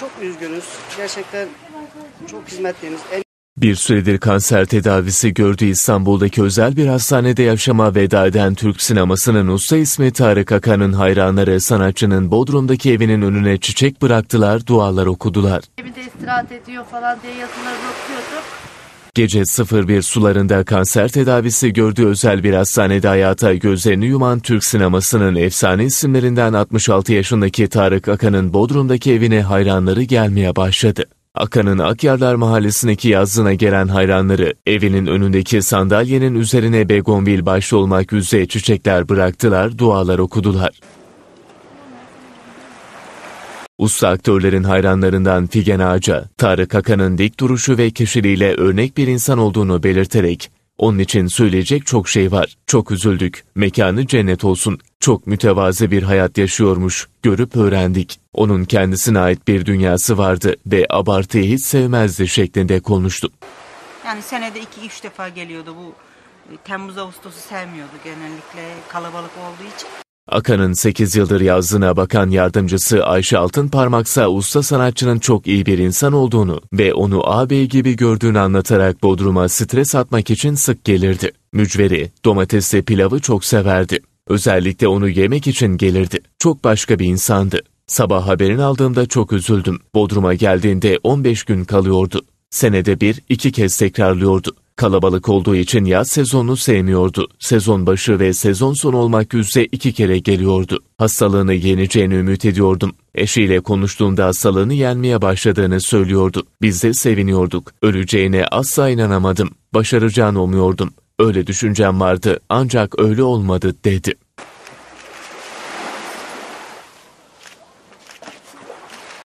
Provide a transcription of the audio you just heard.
Çok üzgünüz. Gerçekten çok hizmetliyiz. En... Bir süredir kanser tedavisi gördüğü İstanbul'daki özel bir hastanede yaşama veda eden Türk sinemasının usta ismi Tarık Akan'ın hayranları sanatçının Bodrum'daki evinin önüne çiçek bıraktılar, dualar okudular. Evinde istirahat ediyor falan diye yazıları okuyorduk gece 01 sularında kanser tedavisi gördüğü özel bir hastanede hayata gözlerini yuman Türk sinemasının efsane isimlerinden 66 yaşındaki Tarık Akan'ın Bodrum'daki evine hayranları gelmeye başladı. Akan'ın Akyarlar Mahallesi'ndeki yazlığına gelen hayranları evinin önündeki sandalyenin üzerine begonvil başta olmak üzere çiçekler bıraktılar, dualar okudular. Usta aktörlerin hayranlarından Figen Ağaca, Tarık Akan'ın dik duruşu ve kişiliğiyle örnek bir insan olduğunu belirterek, onun için söyleyecek çok şey var. Çok üzüldük. Mekanı cennet olsun. Çok mütevazı bir hayat yaşıyormuş. Görüp öğrendik. Onun kendisine ait bir dünyası vardı ve abartıyı hiç sevmezdi şeklinde konuştu. Yani senede iki üç defa geliyordu bu Temmuz Ağustos'u sevmiyordu genellikle kalabalık olduğu için. Akan'ın 8 yıldır yazdığına bakan yardımcısı Ayşe Altınparmaksa usta sanatçının çok iyi bir insan olduğunu ve onu ağabey gibi gördüğünü anlatarak Bodrum'a stres atmak için sık gelirdi. Mücveri, domatesli pilavı çok severdi. Özellikle onu yemek için gelirdi. Çok başka bir insandı. Sabah haberini aldığımda çok üzüldüm. Bodrum'a geldiğinde 15 gün kalıyordu. Senede bir, iki kez tekrarlıyordu. Kalabalık olduğu için yaz sezonunu sevmiyordu. Sezon başı ve sezon sonu olmak üzere iki kere geliyordu. Hastalığını yeneceğini ümit ediyordum. Eşiyle konuştuğumda hastalığını yenmeye başladığını söylüyordu. Biz de seviniyorduk. Öleceğine asla inanamadım. Başaracağını umuyordum. Öyle düşüncem vardı ancak öyle olmadı dedi.